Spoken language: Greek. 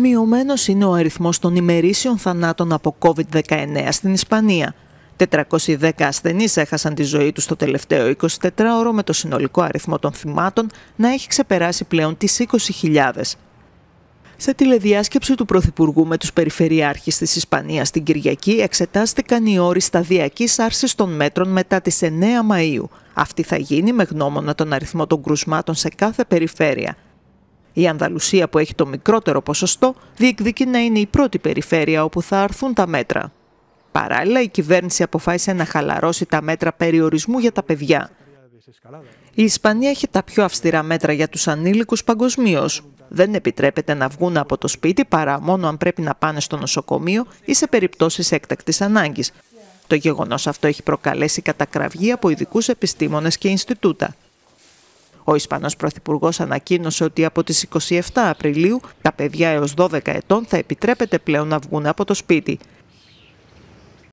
Μειωμένος είναι ο αριθμός των ημερήσιων θανάτων από COVID-19 στην Ισπανία. 410 ασθενείς έχασαν τη ζωή τους το τελευταίο 24ωρο με το συνολικό αριθμό των θυμάτων να έχει ξεπεράσει πλέον τις 20.000. Σε τηλεδιάσκεψη του Πρωθυπουργού με τους Περιφερειάρχες της Ισπανίας την Κυριακή εξετάστηκαν οι όροι σταδιακής άρσης των μέτρων μετά τις 9 Μαου. Αυτή θα γίνει με γνώμονα τον αριθμό των κρουσμάτων σε κάθε περιφέρεια. Η Ανδαλουσία που έχει το μικρότερο ποσοστό διεκδικεί να είναι η πρώτη περιφέρεια όπου θα αρθούν τα μέτρα. Παράλληλα, η κυβέρνηση αποφάσισε να χαλαρώσει τα μέτρα περιορισμού για τα παιδιά. Η Ισπανία έχει τα πιο αυστηρά μέτρα για τους ανήλικους παγκοσμίως. Δεν επιτρέπεται να βγουν από το σπίτι παρά μόνο αν πρέπει να πάνε στο νοσοκομείο ή σε περιπτώσεις έκτακτης ανάγκης. Το γεγονός αυτό έχει προκαλέσει κατακραυγή από ειδικούς επιστήμονες και Ινστιτούτα. Ο Ισπανός Πρωθυπουργός ανακοίνωσε ότι από τις 27 Απριλίου τα παιδιά έως 12 ετών θα επιτρέπεται πλέον να βγουν από το σπίτι.